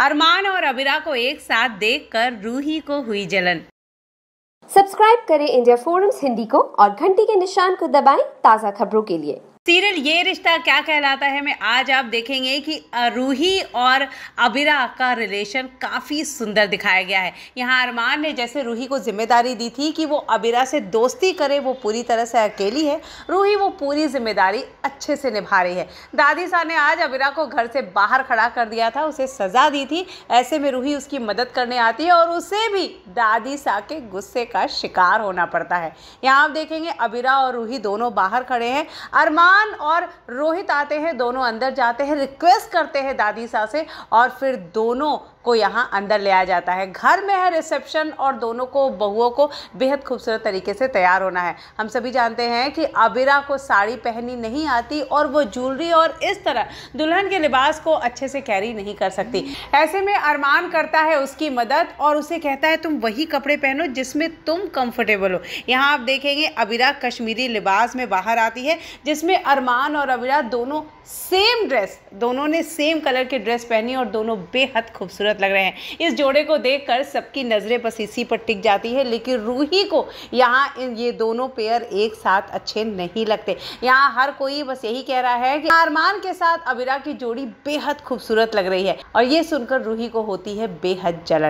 अरमान और अबिरा को एक साथ देखकर रूही को हुई जलन सब्सक्राइब करें इंडिया फोरम्स हिंदी को और घंटी के निशान को दबाएं ताज़ा खबरों के लिए सीरियल ये रिश्ता क्या कहलाता है मैं आज आप देखेंगे कि रूही और अबिरा का रिलेशन काफ़ी सुंदर दिखाया गया है यहाँ अरमान ने जैसे रूही को जिम्मेदारी दी थी कि वो अबिरा से दोस्ती करे वो पूरी तरह से अकेली है रूही वो पूरी जिम्मेदारी अच्छे से निभा रही है दादी शाह ने आज अबिरा को घर से बाहर खड़ा कर दिया था उसे सज़ा दी थी ऐसे में रूही उसकी मदद करने आती है और उसे भी दादी शाह के गुस्से का शिकार होना पड़ता है यहाँ आप देखेंगे अबिरा और रूही दोनों बाहर खड़े हैं अरमान ईशान और रोहित आते हैं दोनों अंदर जाते हैं रिक्वेस्ट करते हैं दादी सा से और फिर दोनों को यहाँ अंदर ले आ जाता है घर में है रिसेप्शन और दोनों को बहुओं को बेहद खूबसूरत तरीके से तैयार होना है हम सभी जानते हैं कि अबिरा को साड़ी पहनी नहीं आती और वो ज्वेलरी और इस तरह दुल्हन के लिबास को अच्छे से कैरी नहीं कर सकती ऐसे में अरमान करता है उसकी मदद और उसे कहता है तुम वही कपड़े पहनो जिसमें तुम कंफर्टेबल हो यहाँ आप देखेंगे अबिरा कश्मीरी लिबास में बाहर आती है जिसमें अरमान और अबिरा दोनों सेम ड्रेस दोनों ने सेम कलर की ड्रेस पहनी और दोनों बेहद खूबसूरत खूबसूरत लग रहे हैं इस जोड़े को देखकर सबकी नज़रें बस इसी पर टिक जाती है लेकिन रूही को यहाँ ये दोनों पेयर एक साथ अच्छे नहीं लगते यहाँ हर कोई बस यही कह रहा है कि अरमान के साथ अबिरा की जोड़ी बेहद खूबसूरत लग रही है और ये सुनकर रूही को होती है बेहद जलन